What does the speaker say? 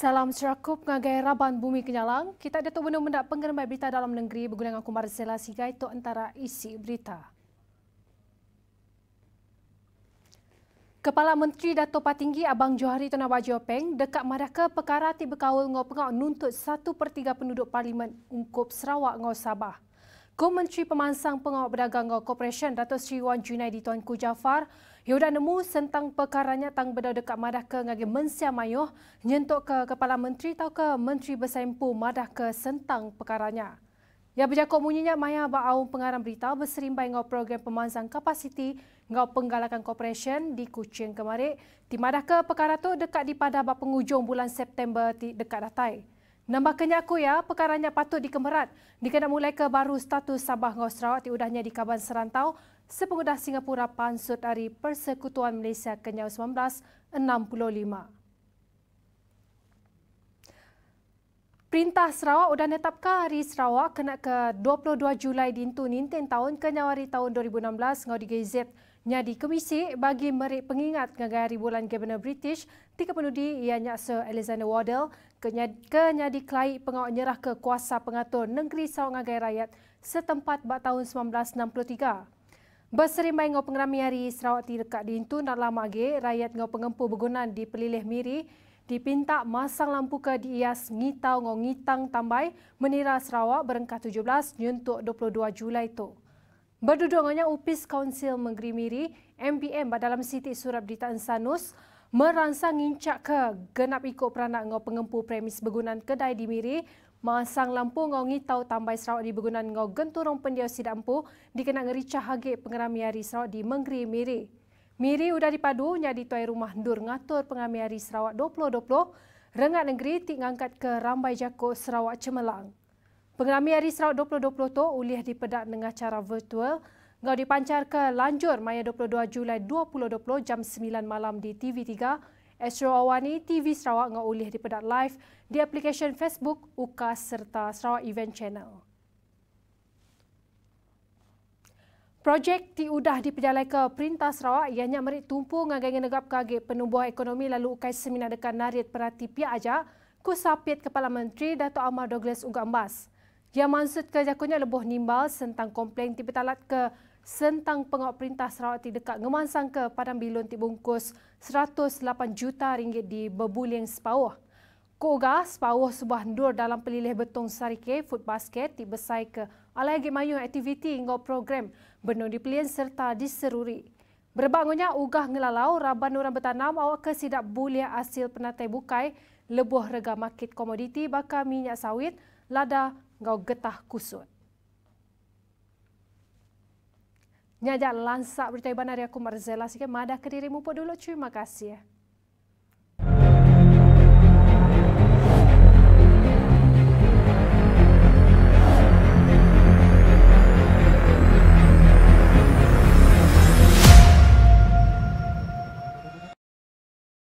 Salam serakup ngagai raban bumi kenyalang. Kita ada tu benda-benda pengerembai berita dalam negeri bergulang aku Marzela Sigai tu antara isi berita. Kepala Menteri Dato Patinggi Abang Johari Tuan Abang Peng dekat Madaka perkara ti berkawal ngau nuntut satu per penduduk Parlimen ungkup Sarawak ngosabah. Go Menteri Pemansang Pengawal Berdagang Gaw Corporation Dato Sri Wan Junaidi Tuanku Jafar Yoda nemu sentang perkaranya tang beda dekat madah ke ngagi mensia mayuh nyentuk ke kepala menteri atau ke menteri besaimpu madah ke sentang perkaranya. Ya bejako munyinya maya ba aum pengarang berita berserimbai ngau program pemansang kapasiti ngau penggalakan corporation di Kuching kemarin. Timadah ke perkara tu dekat di dipada ba pengujung bulan September dekat datai. Nambah kenyaku ya, perkaranya patut dikemerat. Dikena mulai ke baru status Sabah dan Sarawak diudahnya di Kaban Serantau sepengudah Singapura Pansut dari Persekutuan Malaysia Kenyau 1965. Perintah Sarawak sudah netapkan hari Sarawak kena ke 22 Julai dintu nintin tahun ke nyawari tahun 2016 ngau di nya nyadi komisi bagi merik pengingat ngagai hari bulan Governor British tiga penudi ianya Sir Alexander Waddell Kenyadi, kenyadi Klaik pengawal nyerah ke kuasa pengatur negeri Sarawak Ngagai Rakyat setempat bak tahun 1963. Berserimai dengan pengerami hari Sarawak di dekat Dintun dan Lama Agi, rakyat dengan pengempu bergunan di Pelilih Miri dipinta masang lampu ke dias ngitau dengan ngitang tambai menira Sarawak berengkah 17 nyuntuk 22 Julai itu. Berduduk dengan Upis Kaunsil Menggeri Miri, MPM dalam Siti Surab di Tansanus, merangsang ngincak ke genap ikut peranak ngau pengempu premis begunan kedai di Miri, masang lampu ngau ngitau tambai Sarawak di begunan ngau genturong pendiau sidampu dikenak ngericah hagek pengerami hari Sarawak di Menggeri Miri. Miri udah dipadu nyadi tuai rumah dur ngatur pengami hari Sarawak 2020, rengat negeri tik ngangkat ke rambai jakok Sarawak Cemelang. Pengerami hari Sarawak 2020 tu ulih dipedak dengan cara virtual Gau dipancar ke lanjur Maya 22 Julai 2020 jam 9 malam di TV3. Astro Awani TV Sarawak ngau ulih di pedat live di aplikasi Facebook UKAS serta Sarawak Event Channel. Projek ti udah dipejalai ke perintah Sarawak ianya merit tumpu ngagai negap kage penubuh ekonomi lalu ukai seminar dekat narit perhati pihak aja kusapit Kepala Menteri Dato' Amar Douglas Ugambas. Ia maksud kerjakunya lebih nimbal tentang komplain tipe talat ke sentang pengawal perintah Sarawak ti dekat ngemansang ke padang bilun ti bungkus 108 juta ringgit di bebuling sepawah. Koga sepawah sebuah ndur dalam pelilih betong sarike food basket ti besai ke alai gi mayu aktiviti ngau program benung dipelian serta diseruri. Berbangunnya ugah ngelalau raban orang bertanam awak ke sidak bulia hasil penatai bukai lebuh rega market komoditi bakar minyak sawit lada ngau getah kusut. Nyajak lansak berita ibanari aku Marzela sikit. Madah ke dirimu pun dulu. Terima kasih. Ya.